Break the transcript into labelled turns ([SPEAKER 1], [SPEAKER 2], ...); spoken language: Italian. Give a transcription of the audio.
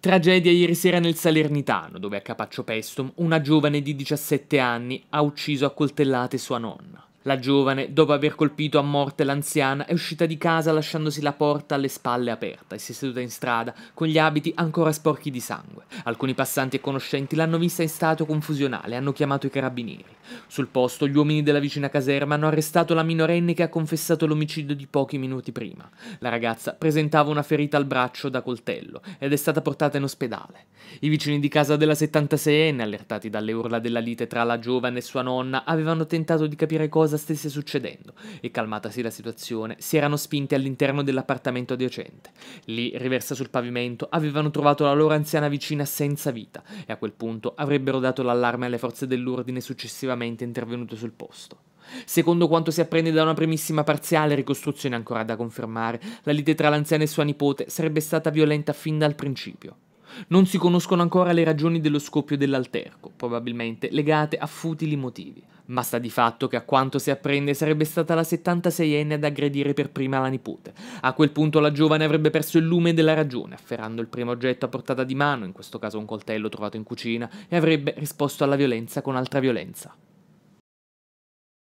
[SPEAKER 1] Tragedia ieri sera nel Salernitano, dove a Capaccio Pestum una giovane di 17 anni ha ucciso a coltellate sua nonna. La giovane, dopo aver colpito a morte l'anziana, è uscita di casa lasciandosi la porta alle spalle aperta e si è seduta in strada, con gli abiti ancora sporchi di sangue. Alcuni passanti e conoscenti l'hanno vista in stato confusionale e hanno chiamato i carabinieri. Sul posto, gli uomini della vicina caserma hanno arrestato la minorenne che ha confessato l'omicidio di pochi minuti prima. La ragazza presentava una ferita al braccio da coltello ed è stata portata in ospedale. I vicini di casa della 76enne, allertati dalle urla della lite tra la giovane e sua nonna, avevano tentato di capire cosa stesse succedendo e calmatasi la situazione si erano spinte all'interno dell'appartamento adiacente. Lì, riversa sul pavimento, avevano trovato la loro anziana vicina senza vita e a quel punto avrebbero dato l'allarme alle forze dell'ordine successivamente intervenute sul posto. Secondo quanto si apprende da una primissima parziale ricostruzione ancora da confermare, la lite tra l'anziana e sua nipote sarebbe stata violenta fin dal principio. Non si conoscono ancora le ragioni dello scoppio dell'alterco, probabilmente legate a futili motivi ma sta di fatto che a quanto si apprende sarebbe stata la 76enne ad aggredire per prima la nipote. A quel punto la giovane avrebbe perso il lume della ragione, afferrando il primo oggetto a portata di mano, in questo caso un coltello trovato in cucina, e avrebbe risposto alla violenza con altra violenza.